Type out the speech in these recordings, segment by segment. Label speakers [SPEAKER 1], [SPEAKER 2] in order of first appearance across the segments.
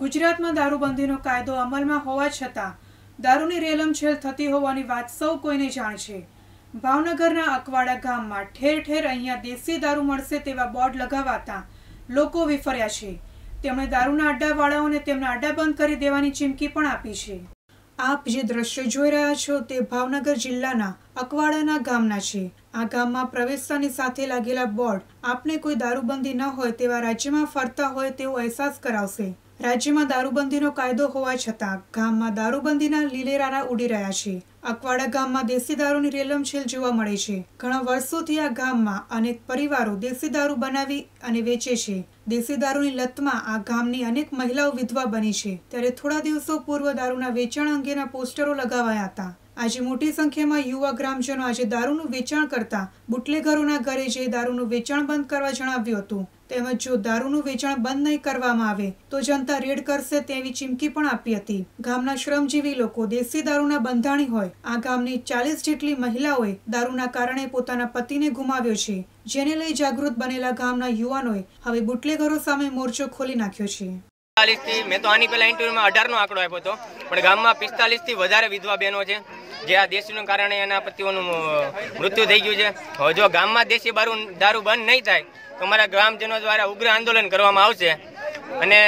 [SPEAKER 1] ગુજરાતમાં દારૂબંધીનો કાયદો અમલમાં હોવા છતાં દારૂની રેલમછેલ થતી હોવાની વાત સૌ કોઈને જાણ છે ભાવનગરના અકવાડા ગામમાં ઠેર ઠેર અહીંયા દેશી દારૂ મળશે તેવા બોર્ડ લગાવાતા લોકો વિફર્યા છે તેમણે દારૂના અડ્ડાવાળાઓને તેમના અડ્ડા બંધ કરી દેવાની ચીમકી પણ આપી છે આપ જે દ્રશ્યો જોઈ રહ્યા છો તે ભાવનગર જિલ્લાના અકવાડાના ગામના છે આ ગામમાં પ્રવેશતાની સાથે લાગેલા બોર્ડ આપને કોઈ દારૂબંધી ન હોય તેવા રાજ્યમાં ફરતા હોય તેવો અહેસાસ કરાવશે રાજ્યમાં દારૂબંધીનો કાયદો હોવા છતાં ગામમાં દારૂબંધીના લીલેરારા ઉડી રહ્યા છે અકવાડા ગામમાં દેશી દારૂની રેલમછેલ જોવા મળે છે ઘણા વર્ષોથી આ ગામમાં અનેક પરિવારો દેશી દારૂ બનાવી અને વેચે છે દેશી દારૂની લતમાં આ ગામની અનેક મહિલાઓ વિધવા બની છે ત્યારે થોડા દિવસો પૂર્વ દારૂના વેચાણ અંગેના પોસ્ટરો લગાવાયા હતા આજે મોટી સંખ્યામાં યુવા ગ્રામજનો આજે દારૂનું વેચાણ કરતા બુટલેગરોના ઘરે જે દારૂનું વેચાણ બંધ કરવા જણાવ્યું હતું તેમજ જો દારૂનું વેચાણ બંધ નહીં કરવામાં આવે તો જનતા રેડ કરશે તેવી ચીમકી પણ આપી હતી ગામના શ્રમજીવી લોકો દેશી દારૂના બંધાણી હોય આ ગામની ચાલીસ જેટલી મહિલાઓએ દારૂના કારણે પોતાના પતિને ગુમાવ્યો છે જેને લઈ જાગૃત બનેલા ગામના યુવાનોએ હવે બુટલેગરો સામે મોરચો ખોલી નાખ્યો છે
[SPEAKER 2] પિસ્તાલીસથી મેં તો આની પહેલા ઇન્ટરવ્યુમાં અઢારનો આંકડો આપ્યો હતો પણ ગામમાં પિસ્તાલીસથી વધારે વિધવા બહેનો છે જે આ દેશીનું કારણે એના પતિઓનું મૃત્યુ થઈ ગયું છે જો ગામમાં દેશી બારુ દારૂ બંધ નહીં થાય તો અમારા ગ્રામજનો દ્વારા ઉગ્ર આંદોલન કરવામાં આવશે અને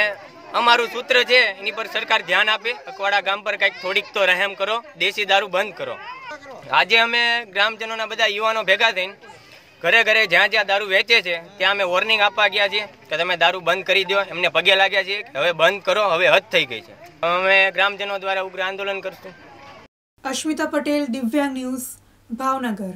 [SPEAKER 2] અમારું સૂત્ર છે એની પર સરકાર ધ્યાન આપે અકવાડા ગામ પર કંઈક થોડીક તો રહેમ કરો દેશી દારૂ બંધ કરો આજે અમે ગ્રામજનોના બધા યુવાનો ભેગા થઈને ઘરે ઘરે જ્યાં જ્યાં દારૂ વેચે છે ત્યાં અમે વોર્નિંગ આપવા ગયા છીએ કે તમે દારૂ બંધ કરી દો એમને પગે લાગ્યા છીએ હવે બંધ કરો હવે હદ થઈ ગઈ છે અમે ગ્રામજનો દ્વારા ઉગ્ર આંદોલન કરશું
[SPEAKER 1] અશ્મિતા પટેલ દિવ્યાંગ ન્યૂઝ ભાવનગર